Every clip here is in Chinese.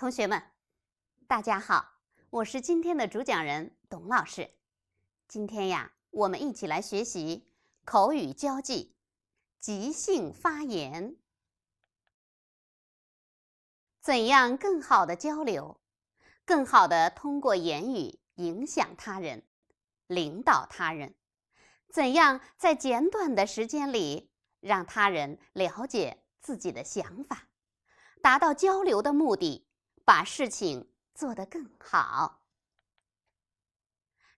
同学们，大家好，我是今天的主讲人董老师。今天呀，我们一起来学习口语交际、即兴发言，怎样更好的交流，更好的通过言语影响他人、领导他人，怎样在简短的时间里让他人了解自己的想法，达到交流的目的。把事情做得更好。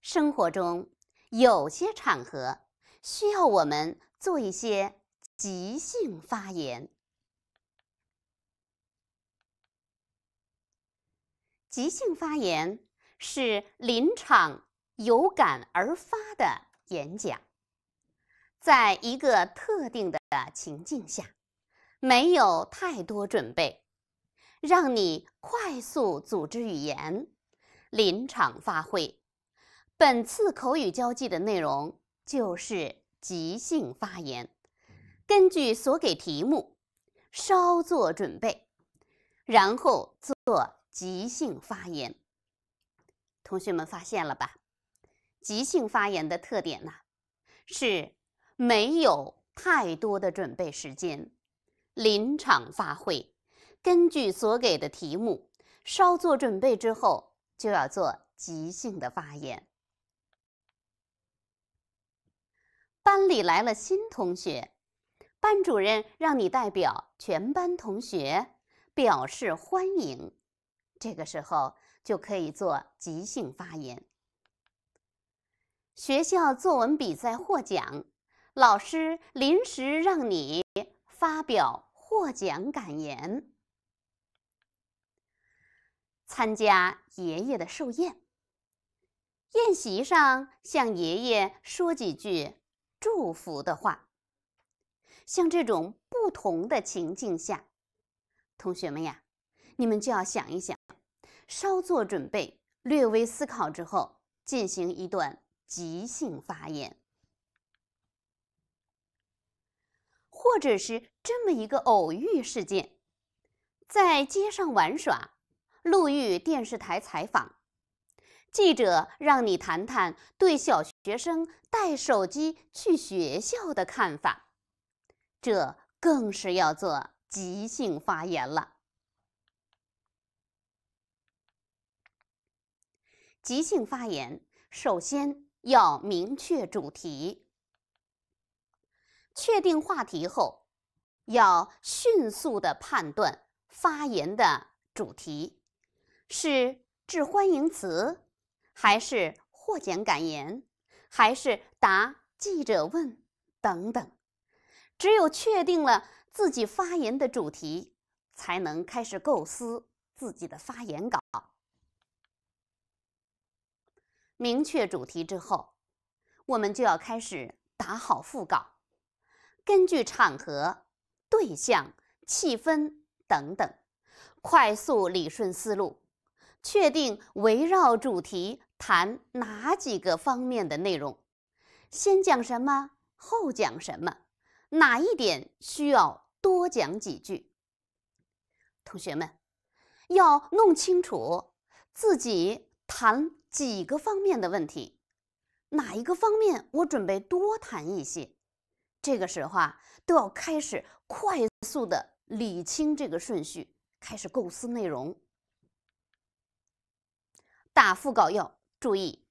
生活中有些场合需要我们做一些即兴发言。即兴发言是临场有感而发的演讲，在一个特定的情境下，没有太多准备。让你快速组织语言，临场发挥。本次口语交际的内容就是即兴发言，根据所给题目，稍作准备，然后做即兴发言。同学们发现了吧？即兴发言的特点呢，是没有太多的准备时间，临场发挥。根据所给的题目，稍作准备之后，就要做即兴的发言。班里来了新同学，班主任让你代表全班同学表示欢迎，这个时候就可以做即兴发言。学校作文比赛获奖，老师临时让你发表获奖感言。参加爷爷的寿宴，宴席上向爷爷说几句祝福的话。像这种不同的情境下，同学们呀，你们就要想一想，稍作准备，略微思考之后，进行一段即兴发言，或者是这么一个偶遇事件，在街上玩耍。路遇电视台采访，记者让你谈谈对小学生带手机去学校的看法，这更是要做即兴发言了。即兴发言首先要明确主题，确定话题后，要迅速的判断发言的主题。是致欢迎词，还是获奖感言，还是答记者问等等？只有确定了自己发言的主题，才能开始构思自己的发言稿。明确主题之后，我们就要开始打好副稿，根据场合、对象、气氛等等，快速理顺思路。确定围绕主题谈哪几个方面的内容，先讲什么，后讲什么，哪一点需要多讲几句。同学们要弄清楚自己谈几个方面的问题，哪一个方面我准备多谈一些。这个时候啊，都要开始快速的理清这个顺序，开始构思内容。打副稿要注意，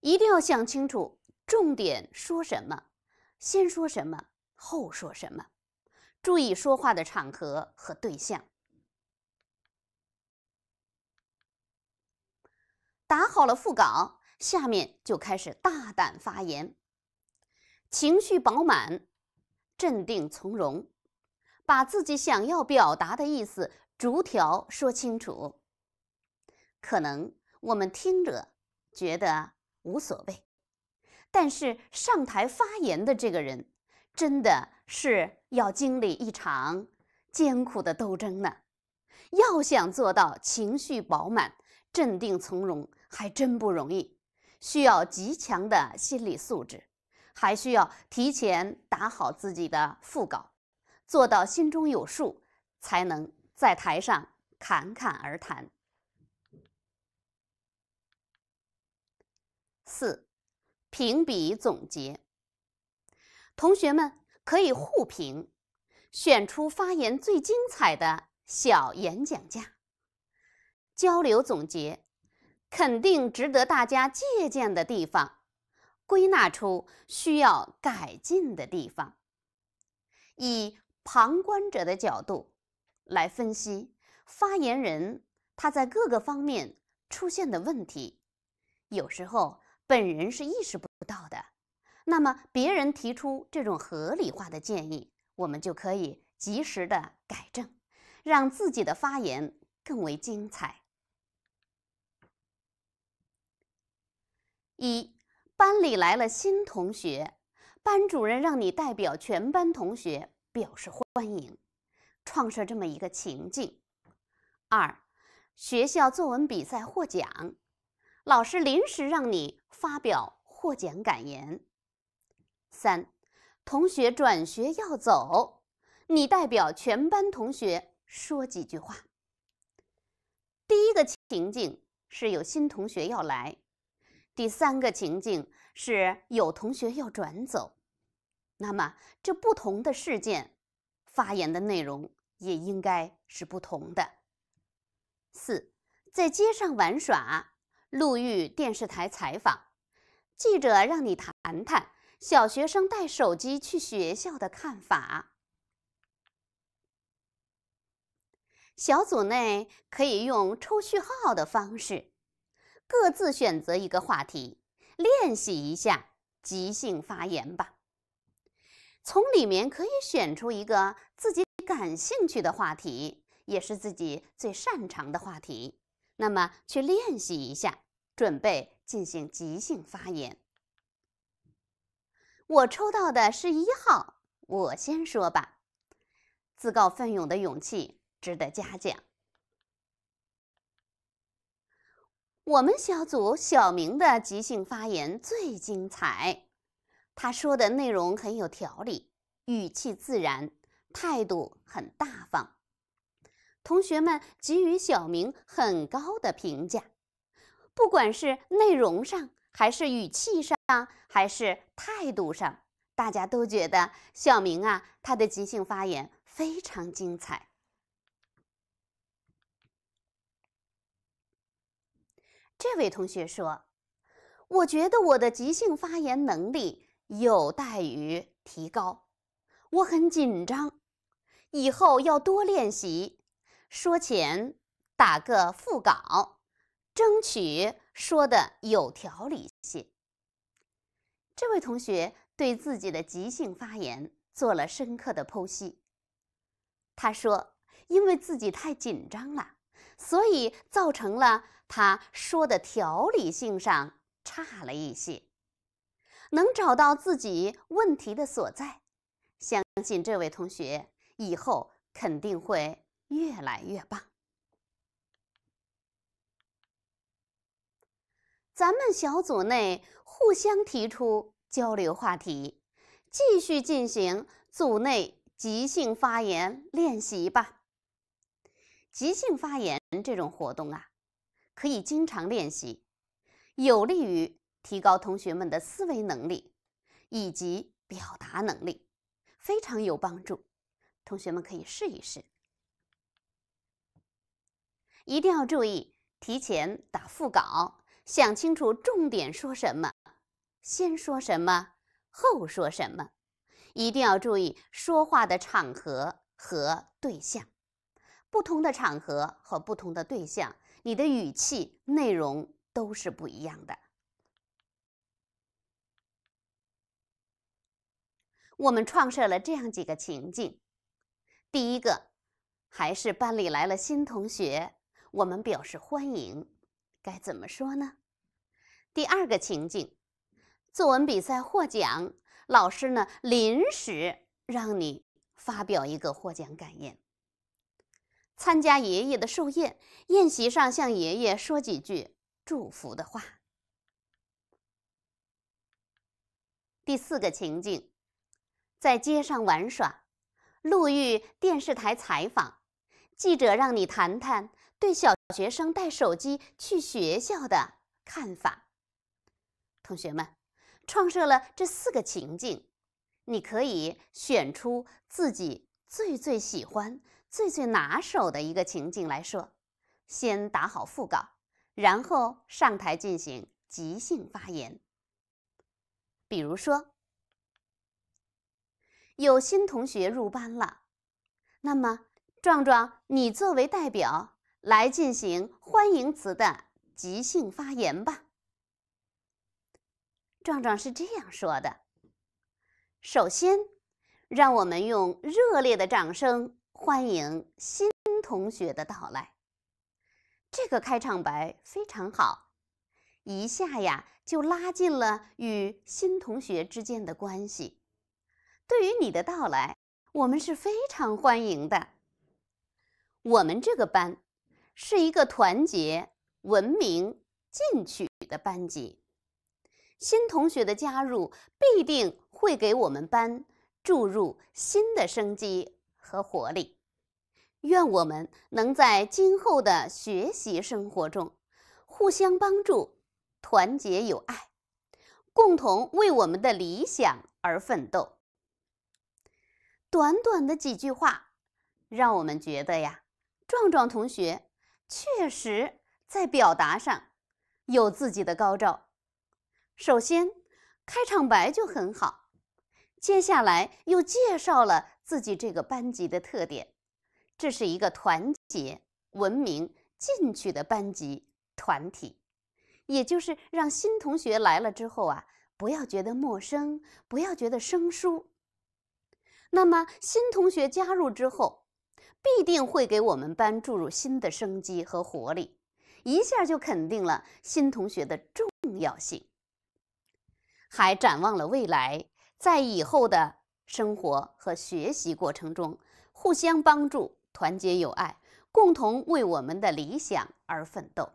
一定要想清楚重点说什么，先说什么，后说什么。注意说话的场合和对象。打好了副稿，下面就开始大胆发言，情绪饱满，镇定从容，把自己想要表达的意思逐条说清楚。可能。我们听着觉得无所谓，但是上台发言的这个人真的是要经历一场艰苦的斗争呢。要想做到情绪饱满、镇定从容，还真不容易，需要极强的心理素质，还需要提前打好自己的腹稿，做到心中有数，才能在台上侃侃而谈。四、评比总结。同学们可以互评，选出发言最精彩的小演讲家。交流总结，肯定值得大家借鉴的地方，归纳出需要改进的地方。以旁观者的角度来分析发言人他在各个方面出现的问题，有时候。本人是意识不到的，那么别人提出这种合理化的建议，我们就可以及时的改正，让自己的发言更为精彩。一班里来了新同学，班主任让你代表全班同学表示欢迎，创设这么一个情境。二学校作文比赛获奖。老师临时让你发表获奖感言。三，同学转学要走，你代表全班同学说几句话。第一个情境是有新同学要来，第三个情境是有同学要转走。那么这不同的事件，发言的内容也应该是不同的。四，在街上玩耍。路遇电视台采访，记者让你谈谈小学生带手机去学校的看法。小组内可以用抽序号的方式，各自选择一个话题，练习一下即兴发言吧。从里面可以选出一个自己感兴趣的话题，也是自己最擅长的话题。那么去练习一下，准备进行即兴发言。我抽到的是一号，我先说吧。自告奋勇的勇气值得嘉奖。我们小组小明的即兴发言最精彩，他说的内容很有条理，语气自然，态度很大方。同学们给予小明很高的评价，不管是内容上，还是语气上，还是态度上，大家都觉得小明啊，他的即兴发言非常精彩。这位同学说：“我觉得我的即兴发言能力有待于提高，我很紧张，以后要多练习。”说前打个腹稿，争取说的有条理性。这位同学对自己的即兴发言做了深刻的剖析。他说：“因为自己太紧张了，所以造成了他说的条理性上差了一些。”能找到自己问题的所在，相信这位同学以后肯定会。越来越棒！咱们小组内互相提出交流话题，继续进行组内即兴发言练习吧。即兴发言这种活动啊，可以经常练习，有利于提高同学们的思维能力以及表达能力，非常有帮助。同学们可以试一试。一定要注意提前打腹稿，想清楚重点说什么，先说什么，后说什么。一定要注意说话的场合和对象，不同的场合和不同的对象，你的语气内容都是不一样的。我们创设了这样几个情境，第一个，还是班里来了新同学。我们表示欢迎，该怎么说呢？第二个情境：作文比赛获奖，老师呢临时让你发表一个获奖感言。参加爷爷的寿宴，宴席上向爷爷说几句祝福的话。第四个情境：在街上玩耍，路遇电视台采访，记者让你谈谈。对小学生带手机去学校的看法，同学们，创设了这四个情境，你可以选出自己最最喜欢、最最拿手的一个情境来说。先打好腹稿，然后上台进行即兴发言。比如说，有新同学入班了，那么壮壮，你作为代表。来进行欢迎词的即兴发言吧。壮壮是这样说的：“首先，让我们用热烈的掌声欢迎新同学的到来。”这个开场白非常好，一下呀就拉近了与新同学之间的关系。对于你的到来，我们是非常欢迎的。我们这个班。是一个团结、文明、进取的班级。新同学的加入必定会给我们班注入新的生机和活力。愿我们能在今后的学习生活中互相帮助，团结友爱，共同为我们的理想而奋斗。短短的几句话，让我们觉得呀，壮壮同学。确实，在表达上有自己的高招。首先，开场白就很好，接下来又介绍了自己这个班级的特点，这是一个团结、文明、进取的班级团体，也就是让新同学来了之后啊，不要觉得陌生，不要觉得生疏。那么，新同学加入之后。必定会给我们班注入新的生机和活力，一下就肯定了新同学的重要性，还展望了未来，在以后的生活和学习过程中，互相帮助，团结友爱，共同为我们的理想而奋斗。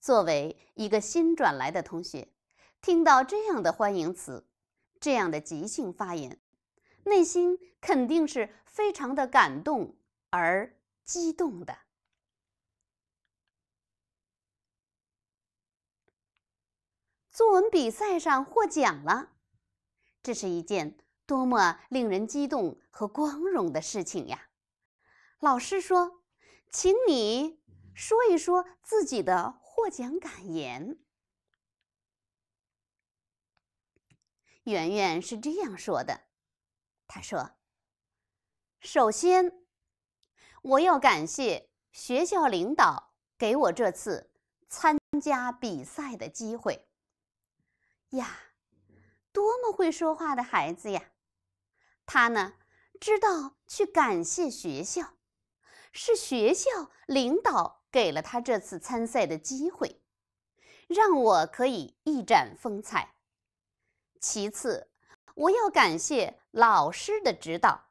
作为一个新转来的同学，听到这样的欢迎词，这样的即兴发言。内心肯定是非常的感动而激动的。作文比赛上获奖了，这是一件多么令人激动和光荣的事情呀！老师说：“请你说一说自己的获奖感言。”圆圆是这样说的。他说：“首先，我要感谢学校领导给我这次参加比赛的机会。呀，多么会说话的孩子呀！他呢，知道去感谢学校，是学校领导给了他这次参赛的机会，让我可以一展风采。其次。”我要感谢老师的指导，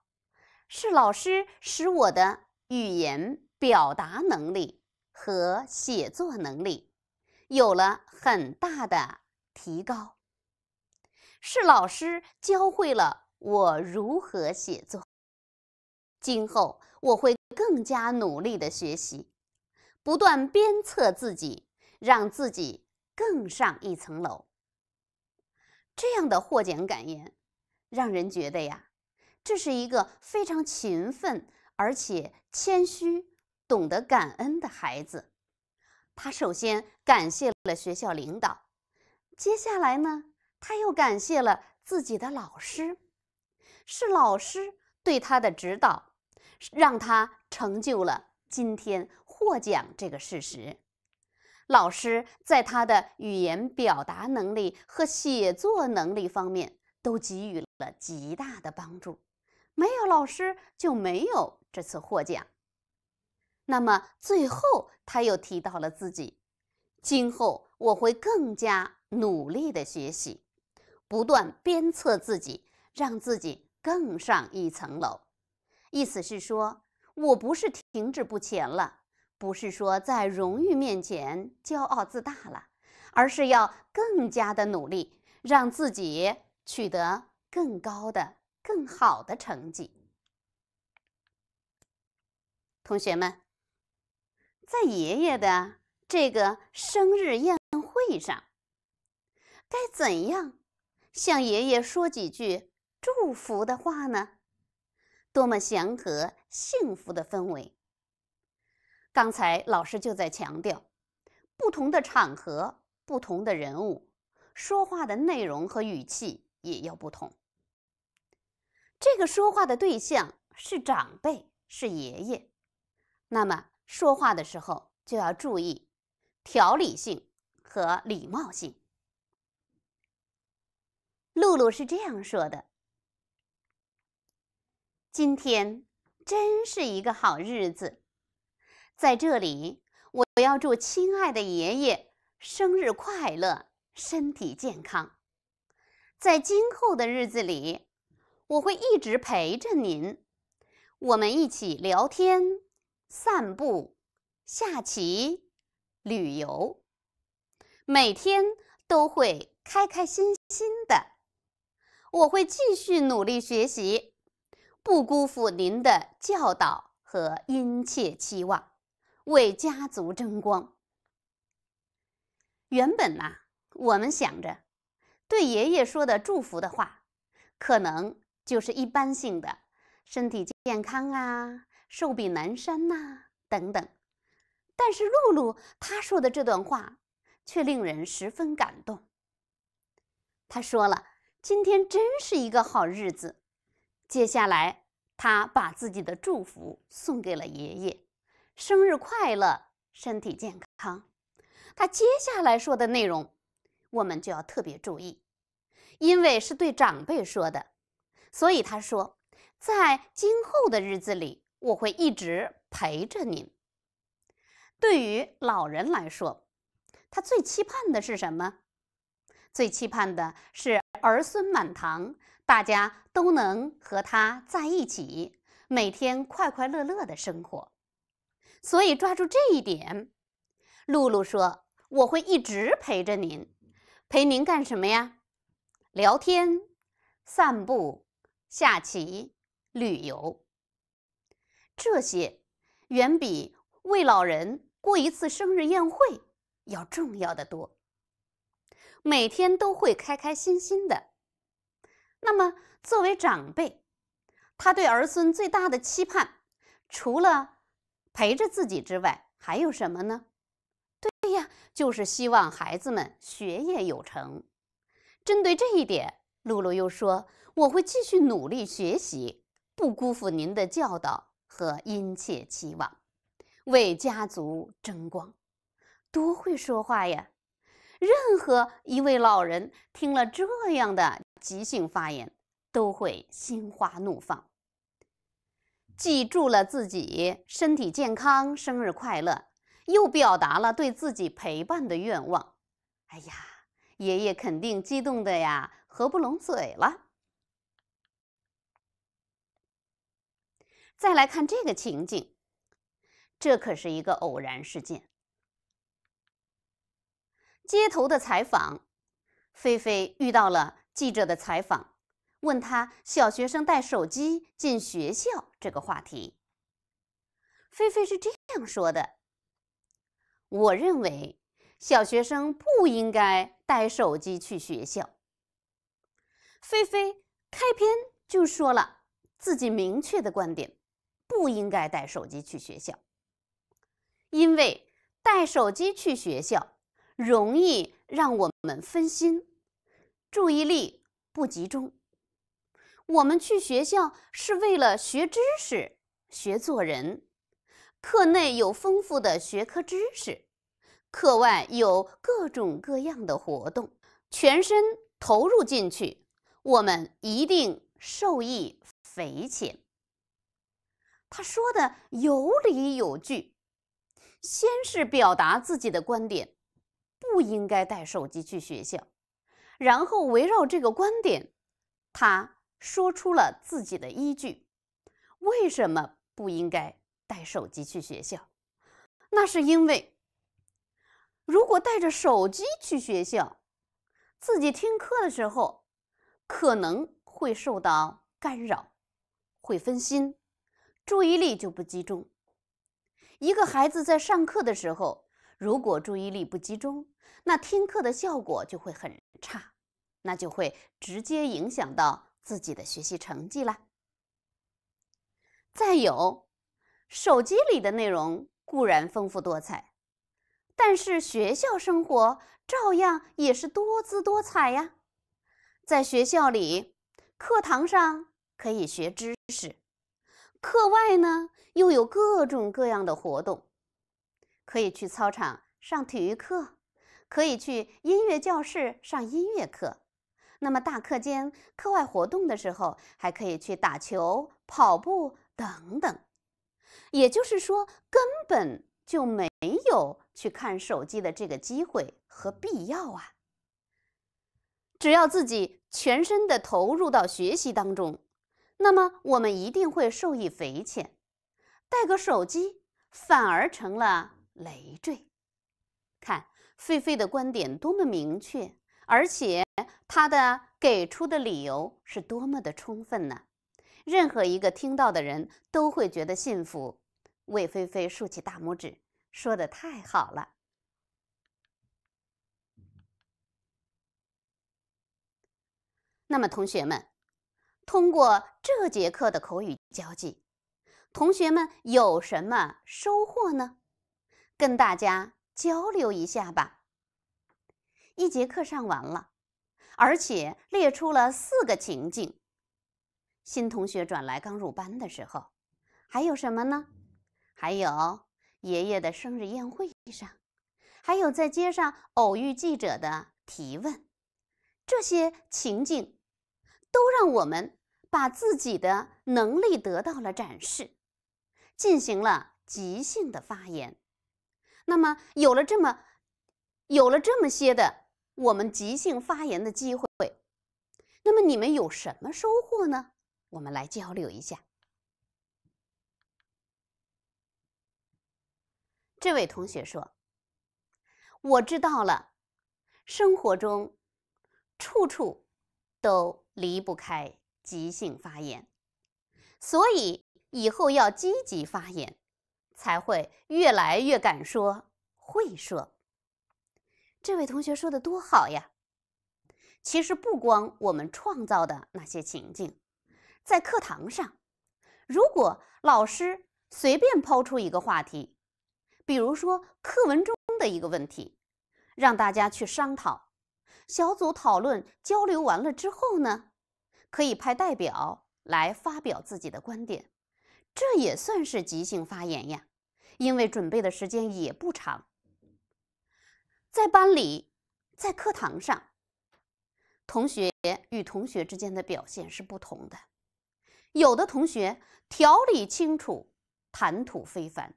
是老师使我的语言表达能力和写作能力有了很大的提高，是老师教会了我如何写作。今后我会更加努力的学习，不断鞭策自己，让自己更上一层楼。这样的获奖感言，让人觉得呀，这是一个非常勤奋而且谦虚、懂得感恩的孩子。他首先感谢了学校领导，接下来呢，他又感谢了自己的老师，是老师对他的指导，让他成就了今天获奖这个事实。老师在他的语言表达能力和写作能力方面都给予了极大的帮助，没有老师就没有这次获奖。那么最后他又提到了自己，今后我会更加努力的学习，不断鞭策自己，让自己更上一层楼。意思是说我不是停滞不前了。不是说在荣誉面前骄傲自大了，而是要更加的努力，让自己取得更高的、更好的成绩。同学们，在爷爷的这个生日宴会上，该怎样向爷爷说几句祝福的话呢？多么祥和幸福的氛围！刚才老师就在强调，不同的场合、不同的人物，说话的内容和语气也要不同。这个说话的对象是长辈，是爷爷，那么说话的时候就要注意条理性和礼貌性。露露是这样说的：“今天真是一个好日子。”在这里，我要祝亲爱的爷爷生日快乐，身体健康。在今后的日子里，我会一直陪着您，我们一起聊天、散步、下棋、旅游，每天都会开开心心的。我会继续努力学习，不辜负您的教导和殷切期望。为家族争光。原本呐，我们想着对爷爷说的祝福的话，可能就是一般性的，身体健康啊，寿比南山呐，等等。但是露露她说的这段话，却令人十分感动。他说了：“今天真是一个好日子。”接下来，他把自己的祝福送给了爷爷。生日快乐，身体健康。他接下来说的内容，我们就要特别注意，因为是对长辈说的，所以他说，在今后的日子里，我会一直陪着您。对于老人来说，他最期盼的是什么？最期盼的是儿孙满堂，大家都能和他在一起，每天快快乐乐的生活。所以抓住这一点，露露说：“我会一直陪着您，陪您干什么呀？聊天、散步、下棋、旅游。这些远比为老人过一次生日宴会要重要的多。每天都会开开心心的。那么，作为长辈，他对儿孙最大的期盼，除了……”陪着自己之外，还有什么呢？对呀，就是希望孩子们学业有成。针对这一点，露露又说：“我会继续努力学习，不辜负您的教导和殷切期望，为家族争光。”多会说话呀！任何一位老人听了这样的即兴发言，都会心花怒放。记住了自己身体健康，生日快乐，又表达了对自己陪伴的愿望。哎呀，爷爷肯定激动的呀，合不拢嘴了。再来看这个情景，这可是一个偶然事件。街头的采访，菲菲遇到了记者的采访。问他小学生带手机进学校这个话题，菲菲是这样说的：“我认为小学生不应该带手机去学校。”菲菲开篇就说了自己明确的观点：不应该带手机去学校，因为带手机去学校容易让我们分心，注意力不集中。我们去学校是为了学知识、学做人。课内有丰富的学科知识，课外有各种各样的活动。全身投入进去，我们一定受益匪浅。他说的有理有据，先是表达自己的观点：不应该带手机去学校。然后围绕这个观点，他。说出了自己的依据，为什么不应该带手机去学校？那是因为，如果带着手机去学校，自己听课的时候可能会受到干扰，会分心，注意力就不集中。一个孩子在上课的时候，如果注意力不集中，那听课的效果就会很差，那就会直接影响到。自己的学习成绩啦。再有，手机里的内容固然丰富多彩，但是学校生活照样也是多姿多彩呀。在学校里，课堂上可以学知识，课外呢又有各种各样的活动，可以去操场上体育课，可以去音乐教室上音乐课。那么大课间、课外活动的时候，还可以去打球、跑步等等。也就是说，根本就没有去看手机的这个机会和必要啊。只要自己全身的投入到学习当中，那么我们一定会受益匪浅。带个手机反而成了累赘。看，菲菲的观点多么明确。而且他的给出的理由是多么的充分呢？任何一个听到的人都会觉得幸福。魏菲菲竖起大拇指，说的太好了。那么，同学们，通过这节课的口语交际，同学们有什么收获呢？跟大家交流一下吧。一节课上完了，而且列出了四个情境：新同学转来刚入班的时候，还有什么呢？还有爷爷的生日宴会上，还有在街上偶遇记者的提问。这些情境都让我们把自己的能力得到了展示，进行了即兴的发言。那么有了这么有了这么些的。我们即兴发言的机会，那么你们有什么收获呢？我们来交流一下。这位同学说：“我知道了，生活中处处都离不开即兴发言，所以以后要积极发言，才会越来越敢说、会说。”这位同学说的多好呀！其实不光我们创造的那些情境，在课堂上，如果老师随便抛出一个话题，比如说课文中的一个问题，让大家去商讨、小组讨论、交流完了之后呢，可以派代表来发表自己的观点，这也算是即兴发言呀，因为准备的时间也不长。在班里，在课堂上，同学与同学之间的表现是不同的。有的同学条理清楚，谈吐非凡；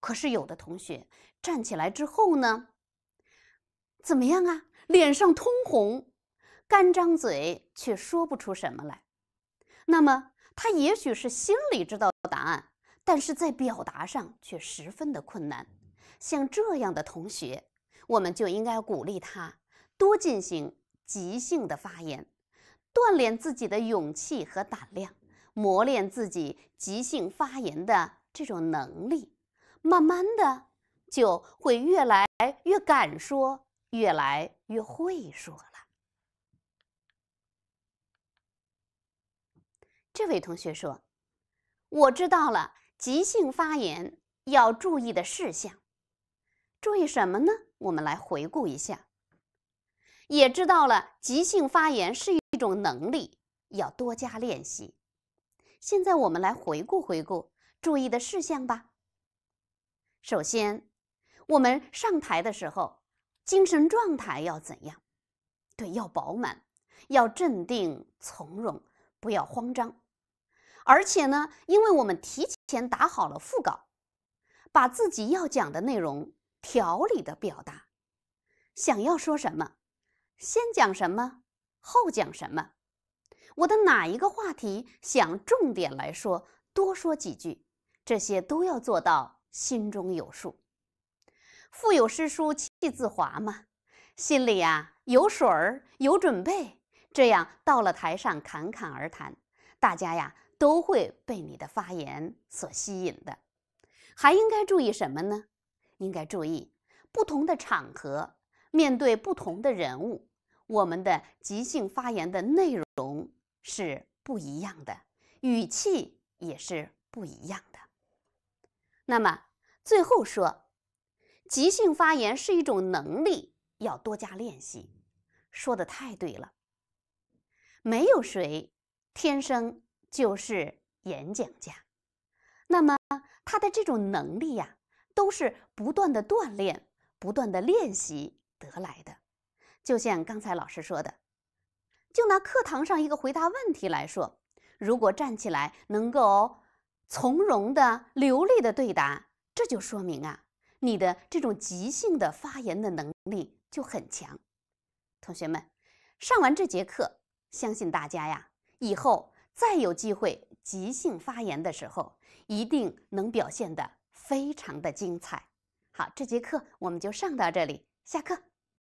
可是有的同学站起来之后呢，怎么样啊？脸上通红，干张嘴却说不出什么来。那么他也许是心里知道答案，但是在表达上却十分的困难。像这样的同学。我们就应该鼓励他多进行即兴的发言，锻炼自己的勇气和胆量，磨练自己即兴发言的这种能力，慢慢的就会越来越敢说，越来越会说了。这位同学说：“我知道了，即兴发言要注意的事项。”注意什么呢？我们来回顾一下，也知道了急性发言是一种能力，要多加练习。现在我们来回顾回顾注意的事项吧。首先，我们上台的时候精神状态要怎样？对，要饱满，要镇定从容，不要慌张。而且呢，因为我们提前打好了腹稿，把自己要讲的内容。条理的表达，想要说什么，先讲什么，后讲什么，我的哪一个话题想重点来说，多说几句，这些都要做到心中有数。腹有诗书气自华嘛，心里呀有水儿，有准备，这样到了台上侃侃而谈，大家呀都会被你的发言所吸引的。还应该注意什么呢？应该注意，不同的场合，面对不同的人物，我们的即兴发言的内容是不一样的，语气也是不一样的。那么最后说，即兴发言是一种能力，要多加练习。说的太对了，没有谁天生就是演讲家，那么他的这种能力呀。都是不断的锻炼、不断的练习得来的。就像刚才老师说的，就拿课堂上一个回答问题来说，如果站起来能够从容的、流利的对答，这就说明啊，你的这种即兴的发言的能力就很强。同学们，上完这节课，相信大家呀，以后再有机会即兴发言的时候，一定能表现的。非常的精彩，好，这节课我们就上到这里，下课。